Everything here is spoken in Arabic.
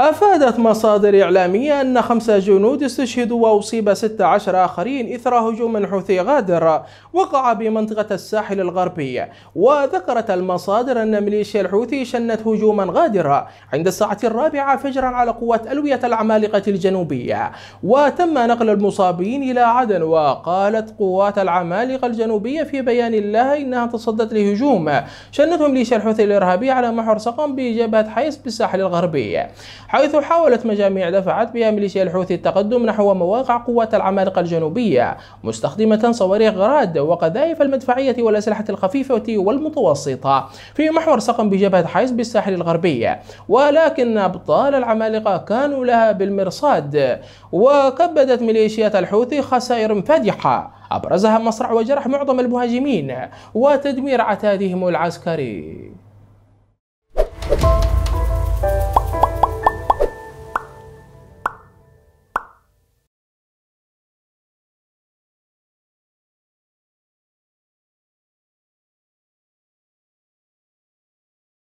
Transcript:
أفادت مصادر إعلامية أن خمسة جنود استشهدوا وأصيب 16 آخرين إثر هجوم حوثي غادر وقع بمنطقة الساحل الغربي وذكرت المصادر أن ميليشيا الحوثي شنت هجوما غادرا عند الساعة الرابعة فجرا على قوات ألوية العمالقة الجنوبية وتم نقل المصابين إلى عدن وقالت قوات العمالقة الجنوبية في بيان لها إنها تصدت لهجوم شنته ميليشيا الحوثي الإرهابي على محور سقم بجبهة حيس بالساحل الغربي حيث حاولت مجاميع دفعت بها ميليشيا الحوثي التقدم نحو مواقع قوات العمالقة الجنوبية مستخدمة صواريخ غراد وقذائف المدفعية والأسلحة الخفيفة والمتوسطة في محور سقم بجبهة حيس بالساحل الغربي ولكن أبطال العمالقة كانوا لها بالمرصاد وكبدت ميليشيات الحوثي خسائر فادحة أبرزها مصرع وجرح معظم المهاجمين وتدمير عتادهم العسكري